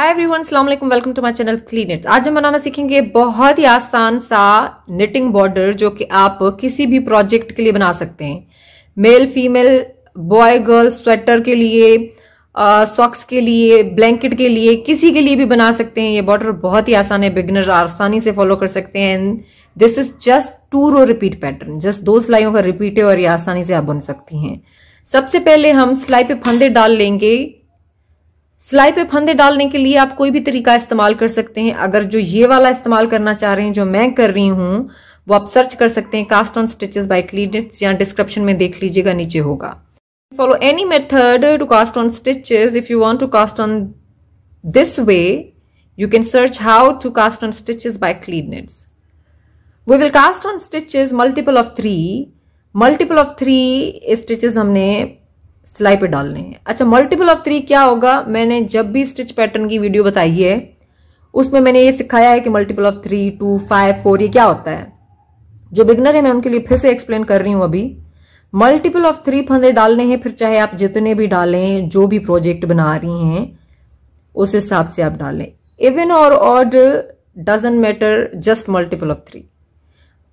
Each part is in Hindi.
हाय एवरीवन अस्सलाम वालेकुम welcome to my channel Clean Knits आज हम बनाना सीखेंगे बहुत ही आसान सा निटिंग बॉर्डर जो कि आप किसी भी प्रोजेक्ट के लिए बना सकते हैं male female boy girl sweater के लिए सॉक्स के लिए ब्लैंकेट के लिए किसी के लिए भी बना सकते हैं ये बॉर्डर बहुत ही आसान है बिगनर आसानी से फॉलो कर सकते हैं this is just two row repeat pattern just दो सिलाइयों का रिपीट है और ये आसानी से आप बन सकती हैं सबसे पहले हम सिलाई पे फंदे डाल लेंगे सिलाई पे फंदे डालने के लिए आप कोई भी तरीका इस्तेमाल कर सकते हैं अगर जो ये वाला इस्तेमाल करना चाह रहे हैं जो मैं कर रही हूं वो आप सर्च कर सकते हैं cast on stitches by Clean Knits या डिस्क्रिप्शन में देख लीजिएगा नीचे होगा follow any method to cast on stitches if you want to cast on this way you can search how to cast on stitches by Clean Knits we will cast on stitches multiple of three multiple of three stitches हमने सिलाई पे डालने हैं अच्छा मल्टीपल ऑफ थ्री क्या होगा मैंने जब भी स्टिच पैटर्न की वीडियो बताई है उसमें मैंने ये सिखाया है कि multiple of three two five four ये क्या होता है जो बिगनर है मैं उनके लिए फिर से एक्सप्लेन कर रही हूं अभी मल्टीपल ऑफ थ्री फंदे डालने हैं फिर चाहे आप जितने भी डालें जो भी प्रोजेक्ट बना रही हैं उस हिसाब से आप डालें इवन और odd doesn't matter just multiple of three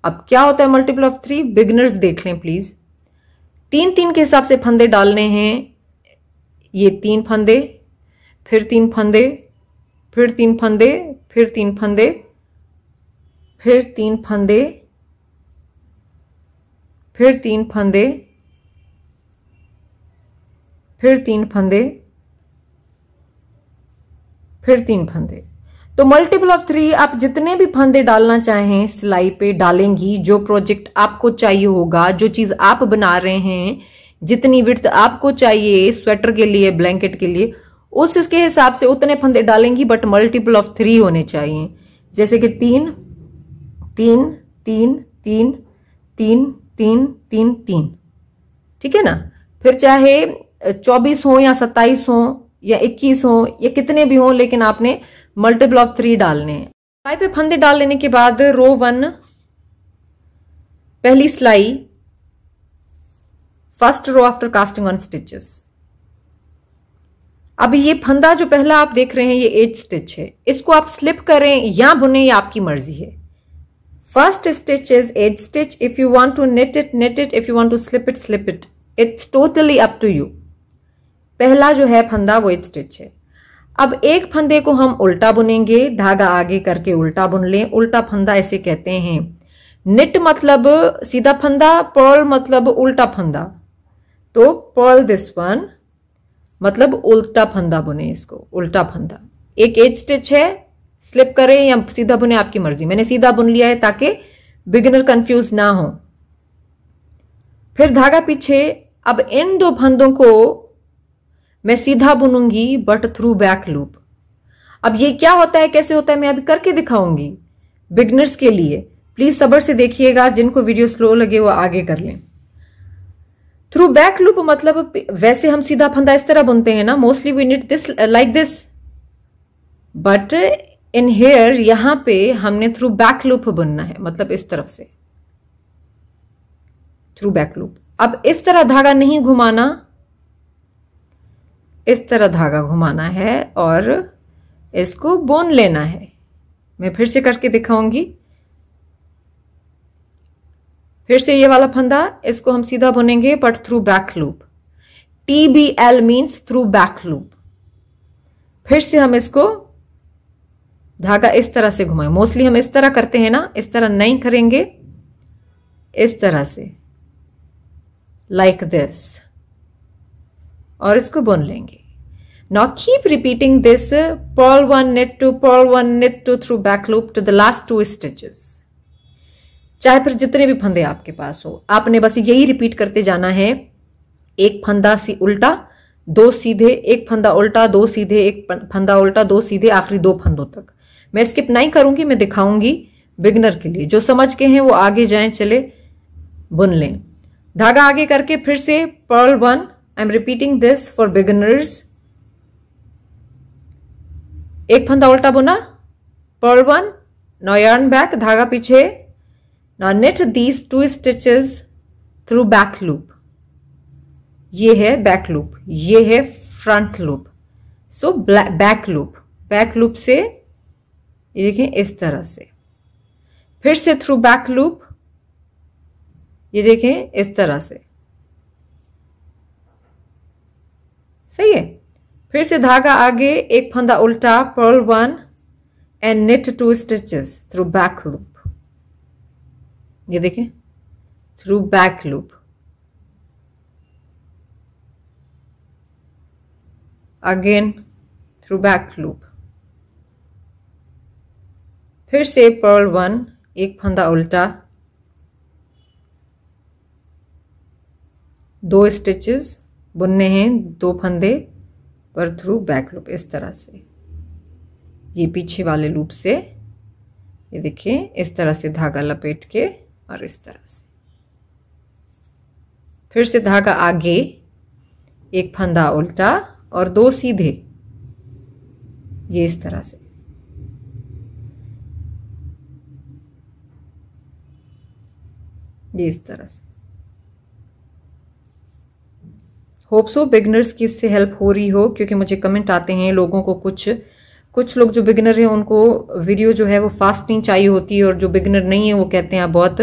अब क्या होता है मल्टीपल ऑफ थ्री बिगनर्स देख लें प्लीज तीन तीन के हिसाब से फंदे डालने हैं ये तीन फंदे फिर तीन फंदे फिर तीन फंदे फिर तीन फंदे फिर तीन फंदे फिर तीन फंदे फिर तीन फंदे फिर तीन फंदे तो मल्टीपल ऑफ थ्री आप जितने भी फंदे डालना चाहें सिलाई पे डालेंगी जो प्रोजेक्ट आपको चाहिए होगा जो चीज आप बना रहे हैं जितनी विर्थ आपको चाहिए स्वेटर के लिए ब्लैंकेट के लिए उस इसके हिसाब से उतने फंदे डालेंगी बट मल्टीपल ऑफ थ्री होने चाहिए जैसे कि तीन तीन तीन तीन तीन तीन तीन तीन ठीक है ना फिर चाहे चौबीस हो या सत्ताईस हो या इक्कीस हो या कितने भी हो लेकिन आपने मल्टीपल ऑफ थ्री डालने हैं सिलाई पे फंदे डाल लेने के बाद रो वन पहली सिलाई first row after casting on stitches अब ये फंदा जो पहला आप देख रहे हैं ये एट स्टिच है इसको आप स्लिप करें या बुने ये आपकी मर्जी है first stitch is edge stitch if you want to knit it knit it if you want to slip it slip it it's totally up to you पहला जो है फंदा वो स्टिच है अब एक फंदे को हम उल्टा बुनेंगे धागा आगे करके उल्टा बुन लें उल्टा फंदा ऐसे कहते हैं निट मतलब सीधा फंदा पर्ल मतलब उल्टा फंदा तो पर्ल दिस वन मतलब उल्टा फंदा बुने इसको उल्टा फंदा एक एज स्टिच है स्लिप करें या सीधा बुने आपकी मर्जी मैंने सीधा बुन लिया है ताकि बिगिनर कंफ्यूज ना हो फिर धागा पीछे अब इन दो फंदों को मैं सीधा बुनूंगी बट थ्रू बैक लूप अब ये क्या होता है कैसे होता है मैं अभी करके दिखाऊंगी बिगनर्स के लिए प्लीज सबर से देखिएगा जिनको वीडियो स्लो लगे वो आगे कर लें थ्रू बैक लूप मतलब वैसे हम सीधा फंदा इस तरह बुनते हैं ना mostly we knit this like this but in here यहां पे हमने थ्रू बैक लूप बुनना है मतलब इस तरफ से थ्रू बैक लूप अब इस तरह धागा नहीं घुमाना इस तरह धागा घुमाना है और इसको बोन लेना है मैं फिर से करके दिखाऊंगी फिर से ये वाला फंदा इसको हम सीधा बुनेंगे but through back loop T B L means through back loop फिर से हम इसको धागा इस तरह से घुमाएं मोस्टली हम इस तरह करते हैं ना इस तरह नहीं करेंगे इस तरह से लाइक like दिस और इसको बुन लेंगे now keep repeating this purl one 1 two purl one 1 two through back loop to the last two stitches चाहे फिर जितने भी फंदे आपके पास हो आपने बस यही रिपीट करते जाना है एक फंदा सी उल्टा दो सीधे एक फंदा उल्टा दो सीधे एक फंदा उल्टा दो सीधे आखिरी दो फंदों तक मैं स्किप नहीं करूंगी मैं दिखाऊंगी बिगनर के लिए जो समझ के हैं वो आगे जाएं चले बुन लें धागा आगे करके फिर से purl one I am repeating this for beginners एक फंदा उल्टा बुना पर्ल वन नॉयर्न बैक धागा पीछे now knit these two stitches through back loop ये है बैक लूप ये है front loop so back loop back loop से ये देखें इस तरह से फिर से थ्रू बैक लूप ये देखें इस तरह से सही है फिर से धागा आगे एक फंदा उल्टा purl one and knit two stitches through back loop ये देखें through back loop again through back loop फिर से पर्ल वन एक फंदा उल्टा दो स्टिचेस बुनने हैं दो फंदे पर थ्रू बैक लूप इस तरह से ये पीछे वाले लूप से ये देखिए इस तरह से धागा लपेट के और इस तरह से फिर से धागा आगे एक फंदा उल्टा और दो सीधे ये इस तरह से ये इस तरह से होप सो बिगनर्स की इससे हेल्प हो रही हो क्योंकि मुझे कमेंट आते हैं लोगों को कुछ कुछ लोग जो बिगनर हैं उनको वीडियो जो है वो फास्ट नहीं चाहिए होती और जो बिगनर नहीं है वो कहते हैं आप बहुत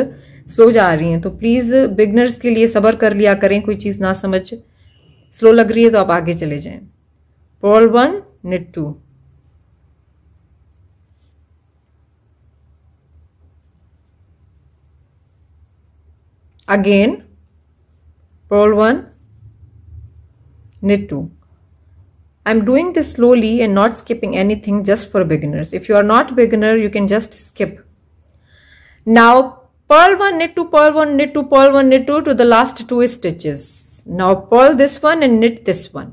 स्लो जा रही हैं तो प्लीज़ बिगनर्स के लिए सबर कर लिया करें कोई चीज़ ना समझ स्लो लग रही है तो आप आगे चले जाएं purl one knit two again purl one knit two I'm doing this slowly and not skipping anything just for beginners. If you are not beginner, you can just skip. Now, purl one knit two purl one knit two purl one knit two to the last two stitches. Now, purl this one and knit this one.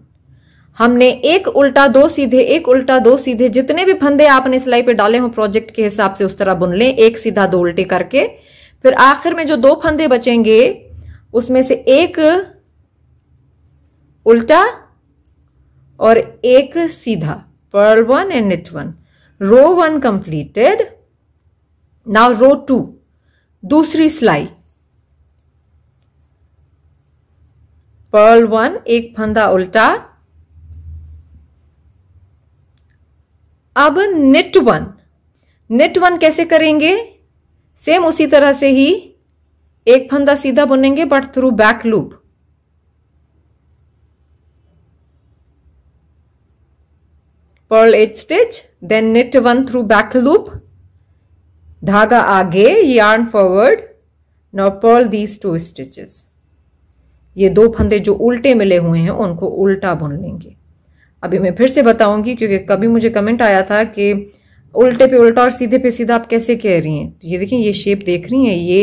हमने एक उल्टा दो सीधे एक उल्टा दो सीधे जितने भी फंदे आपने सिलाई पे डाले हो प्रोजेक्ट के हिसाब से उस तरह बुन लें एक सीधा दो उल्टे करके फिर आखिर में जो दो फंदे बचेंगे उसमें से एक उल्टा और एक सीधा purl one and knit one row one completed now row two दूसरी सिलाई पर्ल वन एक फंदा उल्टा अब निट वन निट वन कैसे करेंगे सेम उसी तरह से ही एक फंदा सीधा बुनेंगे but through back loop purl edge stitch then knit one through back loop धागा आगे yarn forward now purl these two stitches ये दो फंदे जो उल्टे मिले हुए हैं उनको उल्टा बुन लेंगे अभी मैं फिर से बताऊंगी क्योंकि कभी मुझे कमेंट आया था कि उल्टे पे उल्टा और सीधे पे सीधा आप कैसे कह रही हैं तो ये देखिए ये शेप देख रही हैं ये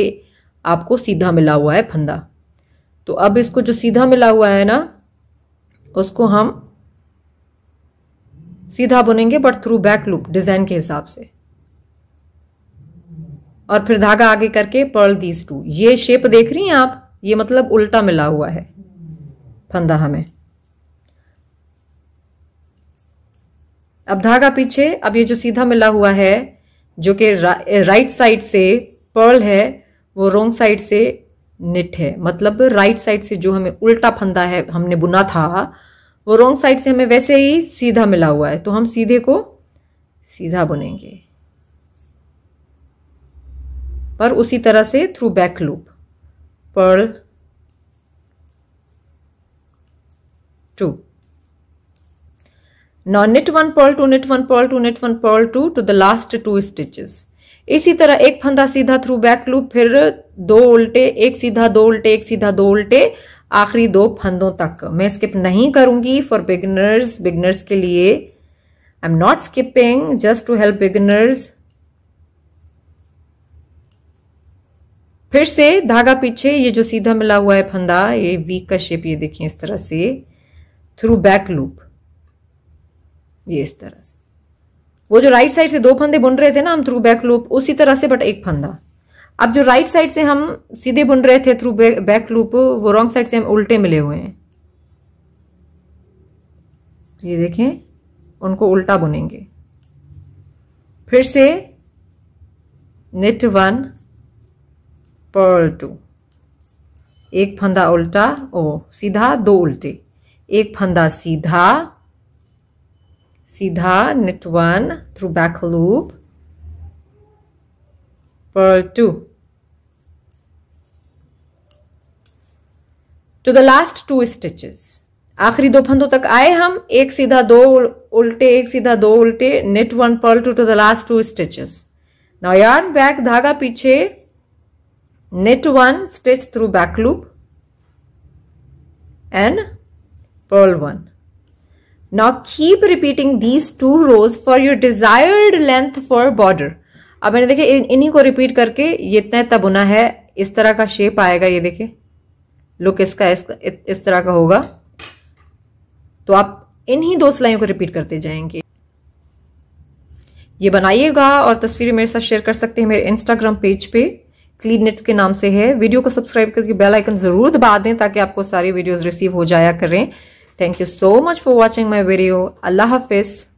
आपको सीधा मिला हुआ है फंदा तो अब इसको जो सीधा मिला हुआ है ना उसको हम सीधा बुनेंगे but through back loop design के हिसाब से और फिर धागा आगे करके पर्ल दीज टू ये शेप देख रही हैं आप ये मतलब उल्टा मिला हुआ है फंदा हमें अब धागा पीछे अब ये जो सीधा मिला हुआ है जो कि रा, राइट साइड से पर्ल है वो रोंग साइड से निट है मतलब राइट साइड से जो हमें उल्टा फंदा है हमने बुना था वो रोंग साइड से हमें वैसे ही सीधा मिला हुआ है तो हम सीधे को सीधा बुनेंगे पर उसी तरह से through back loop purl two now knit one purl two knit one purl two knit one purl two to the last two stitches इसी तरह एक फंदा सीधा थ्रू बैक लूप फिर दो उल्टे एक सीधा दो उल्टे एक सीधा दो उल्टे आखिरी दो फंदों तक मैं स्किप नहीं करूंगी फॉर बिगनर्स बिगनर्स के लिए I am not skipping just to help beginners फिर से धागा पीछे ये जो सीधा मिला हुआ है फंदा ये वीक का शेप ये देखिए इस तरह से थ्रू बैक लूप ये इस तरह से वो जो राइट साइड से दो फंदे बुन रहे थे ना हम थ्रू बैक लूप उसी तरह से बट एक फंदा अब जो राइट साइड से हम सीधे बुन रहे थे थ्रू बैक लूप वो रॉन्ग साइड से हम उल्टे मिले हुए हैं ये देखें उनको उल्टा बुनेंगे फिर से नेट वन पर्ल टू एक फंदा उल्टा ओ सीधा दो उल्टे एक फंदा सीधा सीधा knit one through back loop purl two to the last two stitches आखिरी दो फंदों तक आए हम एक सीधा दो उल्टे एक सीधा दो उल्टे knit one purl two to the last two stitches now yarn back धागा पीछे knit one stitch through back loop and purl one now keep repeating these two rows for your desired length for border अब मैंने देखे इन्हीं को रिपीट करके ये इतना इतना बुना है इस तरह का शेप आएगा ये देखिए लुक इसका इस, इस तरह का होगा तो आप इन्हीं दो सिलाइयों को रिपीट करते जाएंगे ये बनाइएगा और तस्वीरें मेरे साथ शेयर कर सकते हैं मेरे इंस्टाग्राम पेज पे क्लीन नेट्स के नाम से है वीडियो को सब्सक्राइब करके बेल आइकन जरूर दबा दें ताकि आपको सारी वीडियोस रिसीव हो जाया करें thank you so much for watching my video अल्लाह हाफिज़